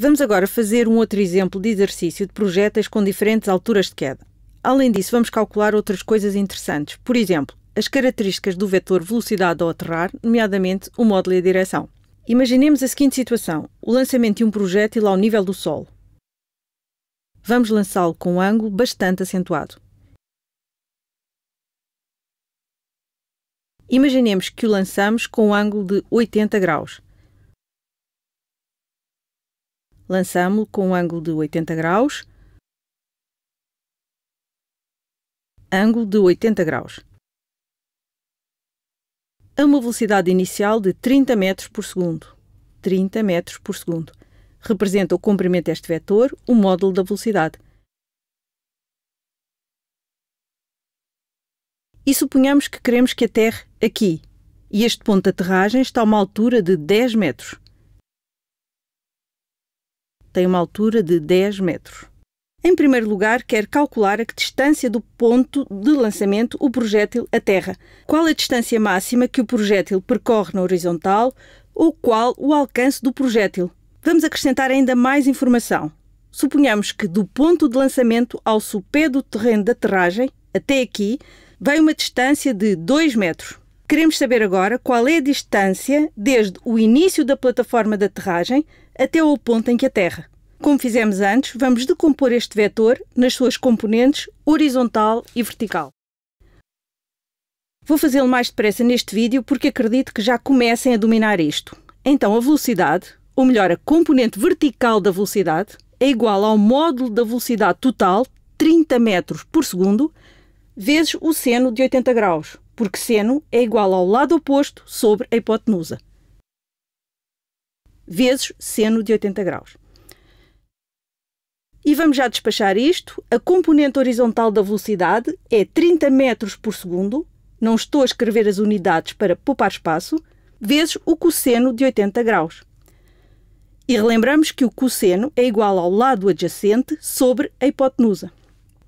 Vamos agora fazer um outro exemplo de exercício de projéteis com diferentes alturas de queda. Além disso, vamos calcular outras coisas interessantes. Por exemplo, as características do vetor velocidade ao aterrar, nomeadamente o módulo e a direção. Imaginemos a seguinte situação: o lançamento de um projétil ao nível do solo. Vamos lançá-lo com um ângulo bastante acentuado. Imaginemos que o lançamos com um ângulo de 80 graus lançamos lo com um ângulo de 80 graus. Ângulo de 80 graus. A uma velocidade inicial de 30 metros por segundo. 30 metros por segundo. Representa o comprimento deste vetor, o módulo da velocidade. E suponhamos que queremos que aterre aqui, e este ponto de aterragem está a uma altura de 10 metros tem uma altura de 10 metros. Em primeiro lugar, quer calcular a que distância do ponto de lançamento o projétil aterra, qual a distância máxima que o projétil percorre na horizontal ou qual o alcance do projétil. Vamos acrescentar ainda mais informação. Suponhamos que do ponto de lançamento ao supé do terreno de aterragem, até aqui, vem uma distância de 2 metros. Queremos saber agora qual é a distância desde o início da plataforma de aterragem até ao ponto em que a Terra. Como fizemos antes, vamos decompor este vetor nas suas componentes horizontal e vertical. Vou fazê-lo mais depressa neste vídeo porque acredito que já comecem a dominar isto. Então a velocidade, ou melhor, a componente vertical da velocidade, é igual ao módulo da velocidade total, 30 metros por segundo, vezes o seno de 80 graus, porque seno é igual ao lado oposto sobre a hipotenusa vezes seno de 80 graus. E vamos já despachar isto. A componente horizontal da velocidade é 30 metros por segundo, não estou a escrever as unidades para poupar espaço, vezes o cosseno de 80 graus. E relembramos que o cosseno é igual ao lado adjacente sobre a hipotenusa.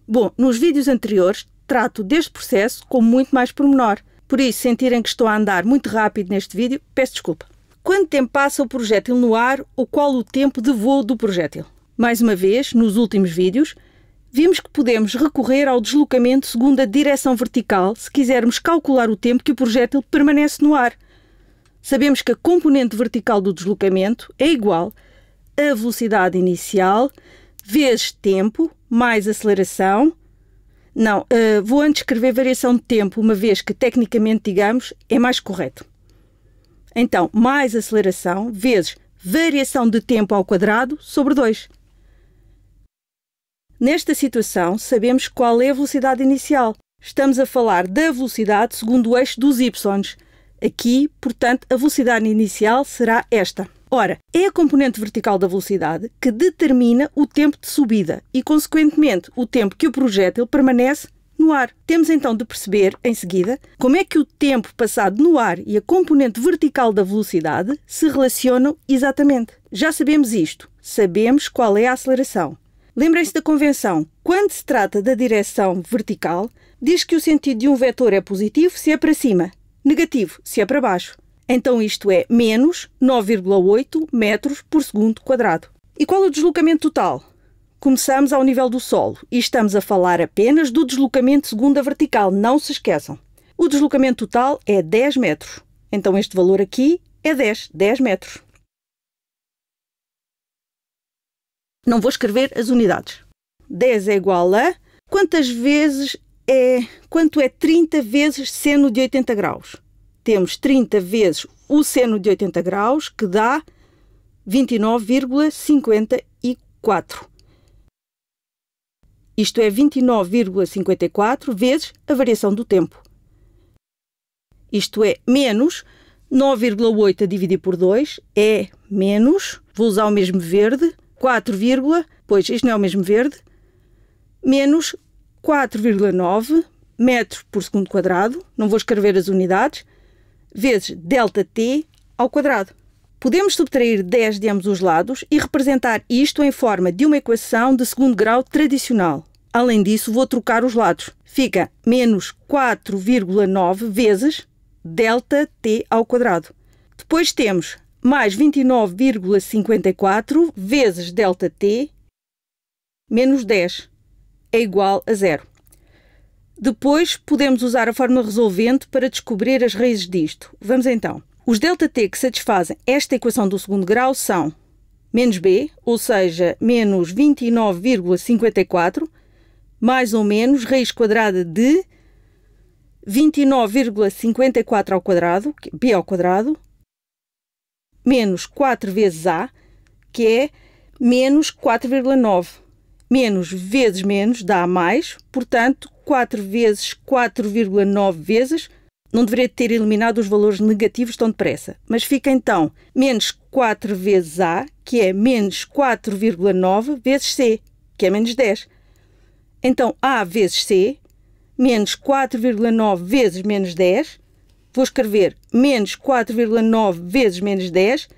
Bom, nos vídeos anteriores trato deste processo com muito mais pormenor. Por isso, sentirem que estou a andar muito rápido neste vídeo, peço desculpa. Quanto tempo passa o projétil no ar ou qual o tempo de voo do projétil? Mais uma vez, nos últimos vídeos, vimos que podemos recorrer ao deslocamento segundo a direção vertical se quisermos calcular o tempo que o projétil permanece no ar. Sabemos que a componente vertical do deslocamento é igual a velocidade inicial vezes tempo mais aceleração. Não, eh, vou antes escrever variação de tempo, uma vez que tecnicamente, digamos, é mais correto. Então, mais aceleração vezes variação de tempo ao quadrado sobre 2. Nesta situação, sabemos qual é a velocidade inicial. Estamos a falar da velocidade segundo o eixo dos y. Aqui, portanto, a velocidade inicial será esta. Ora, é a componente vertical da velocidade que determina o tempo de subida e, consequentemente, o tempo que o projétil permanece no ar. Temos então de perceber, em seguida, como é que o tempo passado no ar e a componente vertical da velocidade se relacionam exatamente. Já sabemos isto. Sabemos qual é a aceleração. Lembrem-se da convenção. Quando se trata da direção vertical, diz que o sentido de um vetor é positivo se é para cima, negativo se é para baixo. Então isto é menos 9,8 metros por segundo quadrado. E qual é o deslocamento total? Começamos ao nível do solo e estamos a falar apenas do deslocamento segundo a vertical, não se esqueçam. O deslocamento total é 10 metros, então este valor aqui é 10, 10 metros. Não vou escrever as unidades. 10 é igual a quantas vezes é, quanto é 30 vezes seno de 80 graus? Temos 30 vezes o seno de 80 graus, que dá 29,54. Isto é 29,54 vezes a variação do tempo. Isto é menos 9,8 a dividir por 2 é menos, vou usar o mesmo verde, 4, pois isto não é o mesmo verde, menos 4,9 metros por segundo quadrado, não vou escrever as unidades, vezes delta t ao quadrado. Podemos subtrair 10 de ambos os lados e representar isto em forma de uma equação de segundo grau tradicional. Além disso, vou trocar os lados. Fica menos 4,9 vezes delta t ao quadrado. Depois temos mais 29,54 vezes delta t menos 10 é igual a zero. Depois podemos usar a fórmula resolvente para descobrir as raízes disto. Vamos então. Os ΔT que satisfazem esta equação do segundo grau são menos b, ou seja, menos 29,54, mais ou menos raiz quadrada de 29,54 ao quadrado, é b ao quadrado, menos 4 vezes a, que é menos 4,9. Menos vezes menos dá mais, portanto, 4 vezes 4,9 vezes não deveria ter eliminado os valores negativos tão depressa, mas fica então menos 4 vezes A, que é menos 4,9 vezes C, que é menos 10. Então A vezes C, menos 4,9 vezes menos 10, vou escrever menos 4,9 vezes menos 10,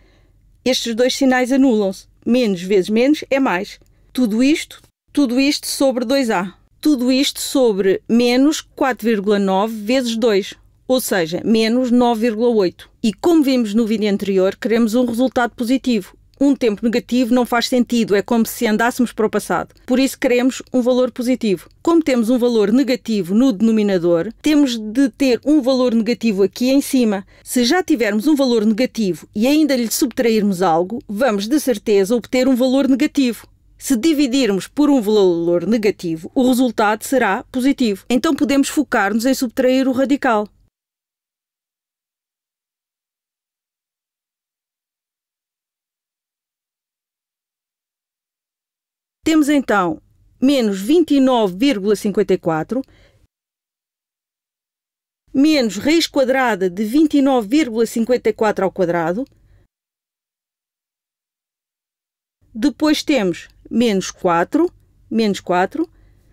estes dois sinais anulam-se. Menos vezes menos é mais. Tudo isto, tudo isto sobre 2A. Tudo isto sobre menos 4,9 vezes 2 ou seja, menos 9,8. E como vimos no vídeo anterior, queremos um resultado positivo. Um tempo negativo não faz sentido, é como se andássemos para o passado. Por isso queremos um valor positivo. Como temos um valor negativo no denominador, temos de ter um valor negativo aqui em cima. Se já tivermos um valor negativo e ainda lhe subtrairmos algo, vamos de certeza obter um valor negativo. Se dividirmos por um valor negativo, o resultado será positivo. Então podemos focar-nos em subtrair o radical. Temos então menos 29,54 menos raiz quadrada de 29,54 ao quadrado. Depois temos menos 4, menos 4,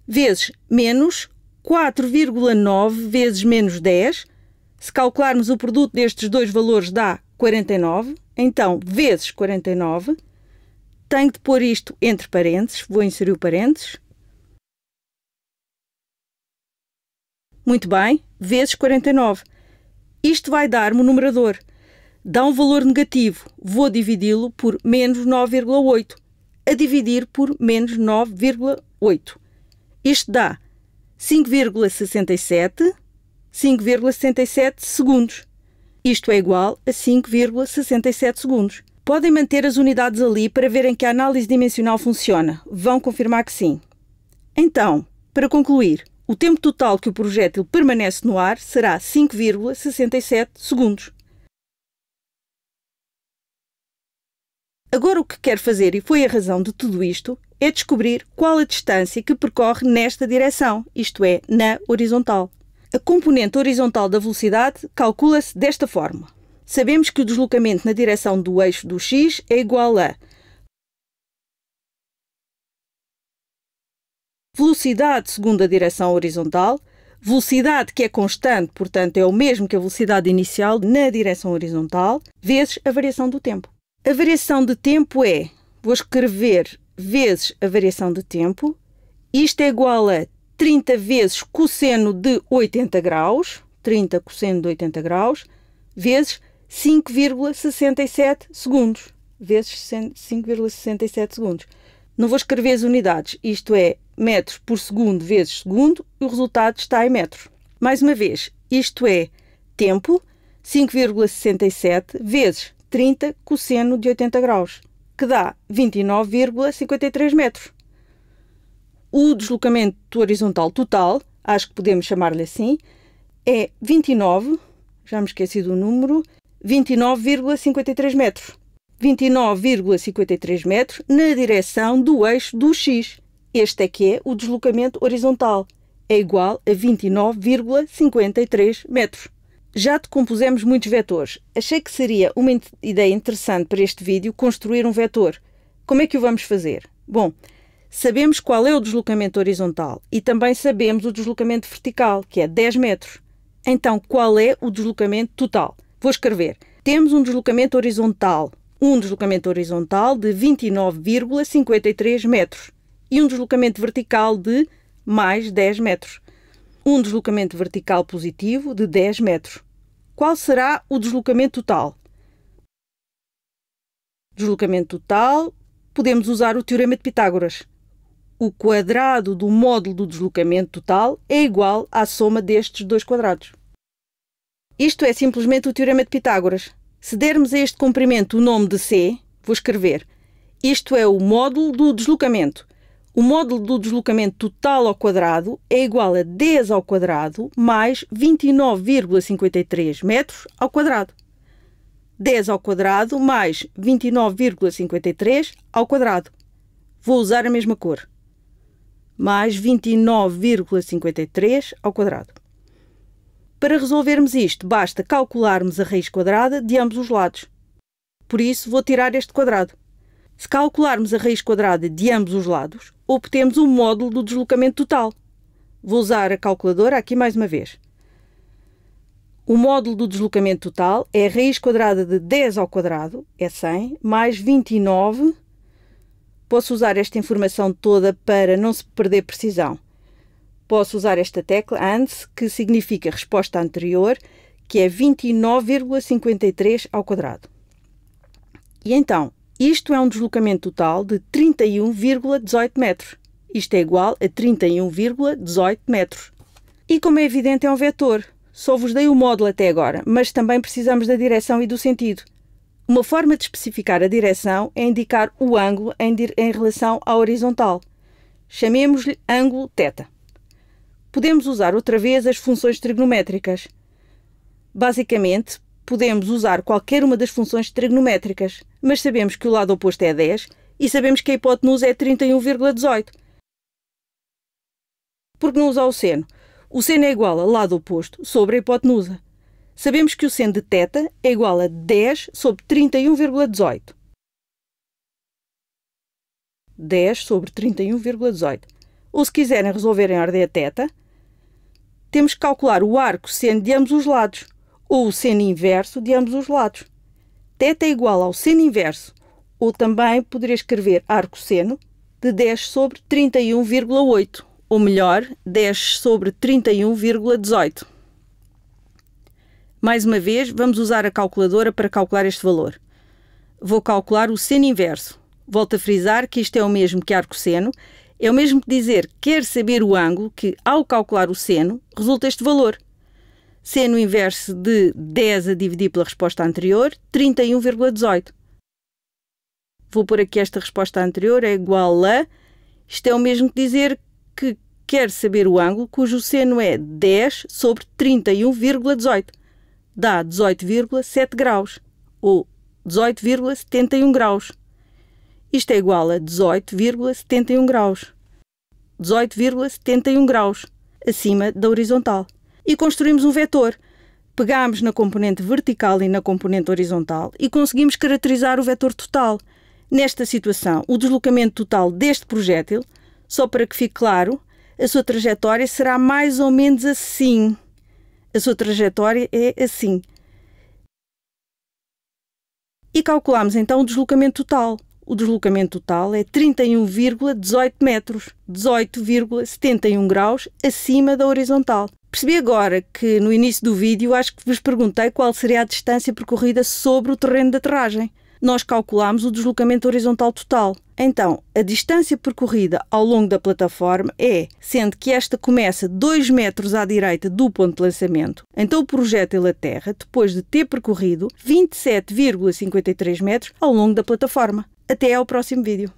vezes menos 4,9 vezes menos 10. Se calcularmos o produto destes dois valores dá 49. Então, vezes 49 tenho de pôr isto entre parênteses, vou inserir o parênteses. Muito bem, vezes 49. Isto vai dar-me o um numerador. Dá um valor negativo, vou dividi-lo por menos 9,8. A dividir por menos 9,8. Isto dá 5,67, 5,67 segundos. Isto é igual a 5,67 segundos. Podem manter as unidades ali para verem que a análise dimensional funciona. Vão confirmar que sim. Então, para concluir, o tempo total que o projétil permanece no ar será 5,67 segundos. Agora o que quero fazer, e foi a razão de tudo isto, é descobrir qual a distância que percorre nesta direção, isto é, na horizontal. A componente horizontal da velocidade calcula-se desta forma. Sabemos que o deslocamento na direção do eixo do x é igual a velocidade segundo a direção horizontal, velocidade que é constante, portanto é o mesmo que a velocidade inicial na direção horizontal, vezes a variação do tempo. A variação de tempo é, vou escrever vezes a variação de tempo, isto é igual a 30 vezes cosseno de 80 graus, 30 cosseno de 80 graus, vezes 5,67 segundos vezes 5,67 segundos. Não vou escrever as unidades, isto é metros por segundo vezes segundo, e o resultado está em metros. Mais uma vez, isto é tempo 5,67 vezes 30 cosseno de 80 graus, que dá 29,53 metros. O deslocamento horizontal total, acho que podemos chamar-lhe assim, é 29, já me esqueci do número, 29,53 metros. 29,53 metros na direção do eixo do X. Este é que é o deslocamento horizontal. É igual a 29,53 metros. Já decompusemos muitos vetores. Achei que seria uma ideia interessante para este vídeo construir um vetor. Como é que o vamos fazer? Bom, sabemos qual é o deslocamento horizontal e também sabemos o deslocamento vertical, que é 10 metros. Então, qual é o deslocamento total? Vou escrever. Temos um deslocamento horizontal, um deslocamento horizontal de 29,53 metros e um deslocamento vertical de mais 10 metros. Um deslocamento vertical positivo de 10 metros. Qual será o deslocamento total? Deslocamento total, podemos usar o Teorema de Pitágoras. O quadrado do módulo do deslocamento total é igual à soma destes dois quadrados. Isto é simplesmente o Teorema de Pitágoras. Se dermos a este comprimento o nome de C, vou escrever. Isto é o módulo do deslocamento. O módulo do deslocamento total ao quadrado é igual a 10 ao quadrado mais 29,53 metros ao quadrado. 10 ao quadrado mais 29,53 ao quadrado. Vou usar a mesma cor. Mais 29,53 ao quadrado. Para resolvermos isto, basta calcularmos a raiz quadrada de ambos os lados. Por isso, vou tirar este quadrado. Se calcularmos a raiz quadrada de ambos os lados, obtemos o um módulo do deslocamento total. Vou usar a calculadora aqui mais uma vez. O módulo do deslocamento total é a raiz quadrada de 10 ao quadrado, é 100, mais 29. Posso usar esta informação toda para não se perder precisão. Posso usar esta tecla ANDS, que significa resposta anterior, que é 29,53 ao quadrado. E então, isto é um deslocamento total de 31,18 metros. Isto é igual a 31,18 metros. E como é evidente, é um vetor. Só vos dei o módulo até agora, mas também precisamos da direção e do sentido. Uma forma de especificar a direção é indicar o ângulo em, em relação à horizontal. Chamemos-lhe ângulo θ podemos usar outra vez as funções trigonométricas. Basicamente, podemos usar qualquer uma das funções trigonométricas, mas sabemos que o lado oposto é 10 e sabemos que a hipotenusa é 31,18. Por que não usar o seno? O seno é igual a lado oposto sobre a hipotenusa. Sabemos que o seno de θ é igual a 10 sobre 31,18. 10 sobre 31,18 ou se quiserem resolver em ordem a teta, temos que calcular o arco seno de ambos os lados, ou o seno inverso de ambos os lados. Teta é igual ao seno inverso, ou também poderia escrever arco seno, de 10 sobre 31,8, ou melhor, 10 sobre 31,18. Mais uma vez, vamos usar a calculadora para calcular este valor. Vou calcular o seno inverso. Volto a frisar que isto é o mesmo que arco seno é o mesmo que dizer quer saber o ângulo que, ao calcular o seno, resulta este valor. Seno inverso de 10 a dividir pela resposta anterior, 31,18. Vou pôr aqui esta resposta anterior é igual a. Isto é o mesmo que dizer que quer saber o ângulo cujo seno é 10 sobre 31,18. Dá 18,7 graus ou 18,71 graus. Isto é igual a 18,71 graus. 18,71 graus acima da horizontal. E construímos um vetor. Pegámos na componente vertical e na componente horizontal e conseguimos caracterizar o vetor total. Nesta situação, o deslocamento total deste projétil, só para que fique claro, a sua trajetória será mais ou menos assim. A sua trajetória é assim. E calculamos então o deslocamento total o deslocamento total é 31,18 metros, 18,71 graus acima da horizontal. Percebi agora que no início do vídeo acho que vos perguntei qual seria a distância percorrida sobre o terreno de aterragem. Nós calculamos o deslocamento horizontal total. Então, a distância percorrida ao longo da plataforma é, sendo que esta começa 2 metros à direita do ponto de lançamento, então o projétil aterra depois de ter percorrido 27,53 metros ao longo da plataforma. Até ao próximo vídeo.